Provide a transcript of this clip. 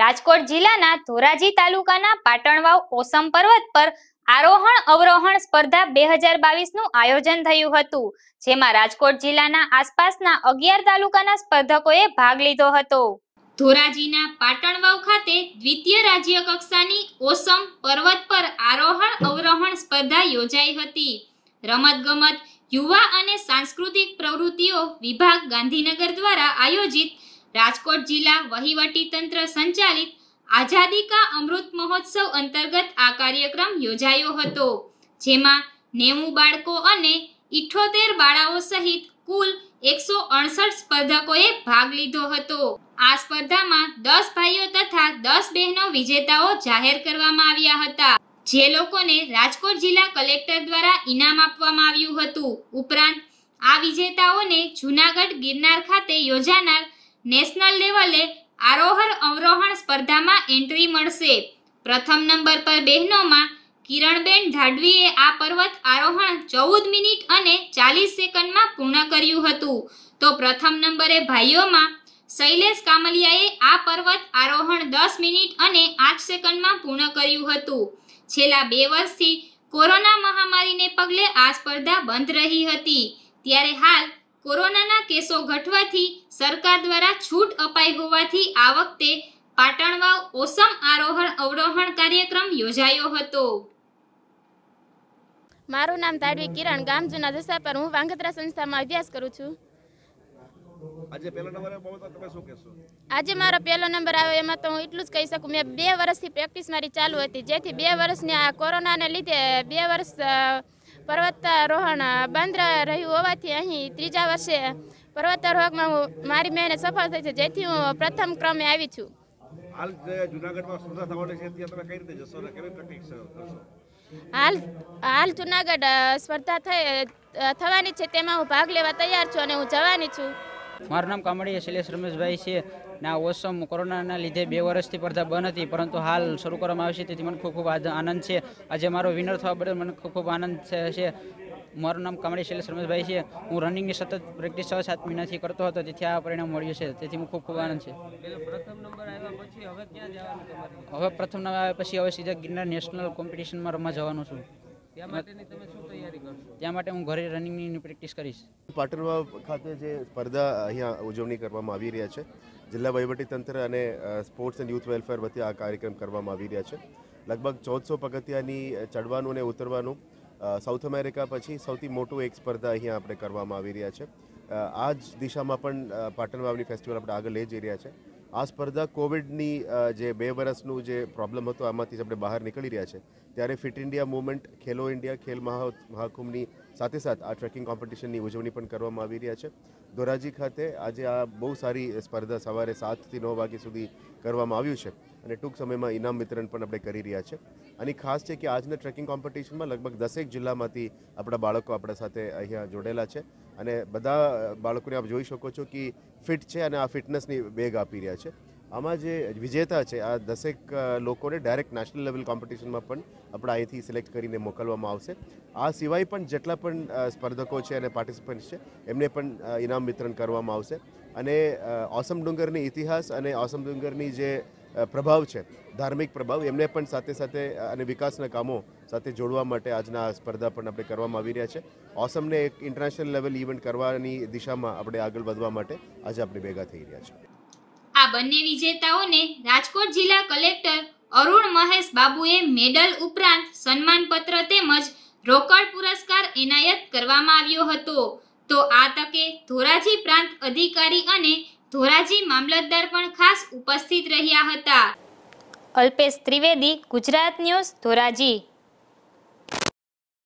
રાજકોટ જિલ્લાના ધોરાજી તાલુકાના પાટણવાવ ઓસમ પર્વત પર આરોહણ અવરોહણ સ્પર્ધા બે હજાર બાવીસનું આયોજન થયું હતું જેમાં રાજકોટ જિલ્લાના આસપાસના અગિયાર તાલુકાના સ્પર્ધકોએ ભાગ લીધો હતો ધોરાજીના પાટણવાવ ખાતે દ્વિતીય રાજ્ય કક્ષાની ઓસમ પર્વત પર આરોહણ અવરોહણ સ્પર્ધા યોજાઈ હતી રમતગમત યુવા અને સાંસ્કૃતિક પ્રવૃત્તિઓ વિભાગ ગાંધીનગર દ્વારા આયોજિત રાજકોટ જિલ્લા વહીવટી તંત્ર સંચાલિત આઝાદી કા અમૃત મહોત્સવ અંતર્ગત આ કાર્યક્રમ યોજાયો હતો જેમાં નેવું બાળકો અને ઇઠોતેર બાળાઓ સહિત કુલ એકસો અડસઠ સ્પર્ધકોએ ભાગ લીધો હતો આ સ્પર્ધામાં દસ ભાઈઓ તથા દસ બહેનો વિજેતાઓ જાહેર કરવામાં આવ્યા હતા જે લોકોને રાજકોટ જિલ્લા કલેક્ટર દ્વારા ઇનામ આપવામાં આવ્યું હતું ઉપરાંત આ વિજેતાઓને જુનાગઢ ગિરનાર ખાતે યોજાનાર નેશનલ લેવલે આરોહણ અવરોહણ સ્પર્ધામાં એન્ટ્રી મળશે પ્રથમ નંબર પર બહેનોમાં કિરણબેન ધાડવીએ આ પર્વત આરોહણ ચૌદ મિનિટ અને ચાલીસ સેકન્ડમાં પૂર્ણ કર્યું હતું તો પ્રથમ નંબરે ભાઈઓમાં શૈલેષ કામલિયાએ આ પર્વત આરોહણ દસ મિનિટ અને આઠ સેકન્ડમાં પૂર્ણ કર્યું હતું છેલ્લા બે વર્ષથી કોરોના મહામારીને પગલે આ સ્પર્ધા બંધ રહી હતી ત્યારે હાલ કોરોનાના કેસો ઘટવાથી સરકાર દ્વારા છૂટ અપાઈ હોવાથી આ વખતે પાટણવાવ ઓસમ આરોહણ અવરોહણ કાર્યક્રમ યોજાયો હતો મારું નામ તાડવી કિરણ ગામ જૂના દસા પર હું વાંગત્રા સંસ્થામાં અભ્યાસ કરું છું આજે આજે મારો પહેલો નંબર આવ્યો એમાં તો હું એટલું જ કહી શકું મેં બે વર્ષથી પ્રેક્ટિસ મારી ચાલુ હતી જેથી બે વર્ષની આ કોરોનાને લીધે બે વર્ષ પર્વતારોહણ બંધ રહ્યું હોવાથી અહીં ત્રીજા વર્ષે પર્વતારોહકમાં હું મારી મહેનત સફળ થઈ છે જેથી હું પ્રથમ ક્રમે આવી છું હાલ હાલ હાલ જુનાગઢ સ્પર્ધા થઈ થવાની છે તેમાં હું ભાગ લેવા તૈયાર છું અને હું જવાની છું મારું નામ કામડીયા શૈલેષ રમેશભાઈ છે ને આ ઓસમ કોરોનાના લીધે બે વર્ષથી સ્પર્ધા બંધ હતી પરંતુ હાલ શરૂ કરવામાં આવી છે તેથી મને ખૂબ ખૂબ આનંદ છે આજે મારો વિનર થવા બદલ મને ખૂબ ખૂબ આનંદ છે મારું નામ કામડી શૈલેષ રમેશભાઈ છે હું રનિંગની સતત પ્રેક્ટિસ છ સાત મહિનાથી કરતો હતો તેથી આ પરિણામ મળ્યું છે તેથી હું ખૂબ ખૂબ આનંદ છે હવે પ્રથમ નંબર આવ્યા પછી હવે સીધા ગિરનાર નેશનલ કોમ્પિટિશનમાં રમવા જવાનું છું ત્યાં માટે હું ઘરે રનિંગની પ્રેક્ટિસ કરીશ પાટણમાં ખાતે જે સ્પર્ધા અહીંયા ઉજવણી કરવામાં આવી રહ્યા છે જિલ્લા વહીવટીતંત્ર અને સ્પોર્ટ્સ એન્ડ યુથ વેલફેર વતી આ કાર્યક્રમ કરવામાં આવી રહ્યા છે લગભગ ચૌદસો પગથિયાની ચડવાનું અને ઉતરવાનું સાઉથ અમેરિકા પછી સૌથી મોટું એક સ્પર્ધા અહીંયા આપણે કરવામાં આવી રહ્યા છે આ જ દિશામાં પણ પાટણ વાવની ફેસ્ટિવલ આપણે આગળ લઈ જઈ રહ્યા છે આ સ્પર્ધા કોવિડની જે બે વર્ષનું જે પ્રોબ્લેમ હતો આમાંથી આપણે બહાર નીકળી રહ્યા છે ત્યારે fit India movement Khelo India ખેલ મહા મહાકુંભની સાથે સાથે આ ટ્રેકિંગ કોમ્પિટિશનની ઉજવણી પણ કરવામાં આવી રહ્યા છે ધોરાજી ખાતે આજે આ બહુ સારી સ્પર્ધા સવારે સાતથી નવ વાગ્યા સુધી કરવામાં આવ્યું છે અને ટૂંક સમયમાં ઇનામ વિતરણ પણ આપણે કરી રહ્યા છે અને ખાસ છે કે આજના ટ્રેકિંગ કોમ્પિટિશનમાં લગભગ દસેક જિલ્લામાંથી આપણા બાળકો આપણા સાથે અહીંયા જોડેલા છે અને બધા બાળકોને આપ જોઈ શકો છો કે ફિટ છે અને આ ફિટનેસની બેગ આપી રહ્યા છે આમાં જે વિજેતા છે આ દસેક લોકોને ડાયરેક્ટ નેશનલ લેવલ કોમ્પિટિશનમાં પણ આપણે અહીંથી સિલેક્ટ કરીને મોકલવામાં આવશે આ સિવાય પણ જેટલા પણ સ્પર્ધકો છે અને પાર્ટિસિપન્ટ્સ છે એમને પણ ઇનામ વિતરણ કરવામાં આવશે અને ઓસમ ડુંગરની ઇતિહાસ અને ઓસમ ડુંગરની જે પ્રભાવ છે ધાર્મિક પ્રભાવ એમને પણ સાથે સાથે અને વિકાસના કામો સાથે જોડવા માટે આજના સ્પર્ધા પણ આપણે કરવામાં આવી રહ્યા છે ઓસમને એક ઇન્ટરનેશનલ લેવલ ઇવેન્ટ કરવાની દિશામાં આપણે આગળ વધવા માટે આજે આપણે ભેગા થઈ રહ્યા છે આ બંને વિજેતાઓને રાજકોટ જિલ્લા કલેક્ટર અરુણ મહેશ બાબુએ મેડલ ઉપરાંત સન્માનપત્ર તેમજ રોકડ પુરસ્કાર એનાયત કરવામાં આવ્યો હતો તો આ તકે ધોરાજી પ્રાંત અધિકારી અને ધોરાજી મામલતદાર પણ ખાસ ઉપસ્થિત રહ્યા હતા અલ્પેશ ત્રિવેદી ગુજરાત ન્યૂઝ ધોરાજી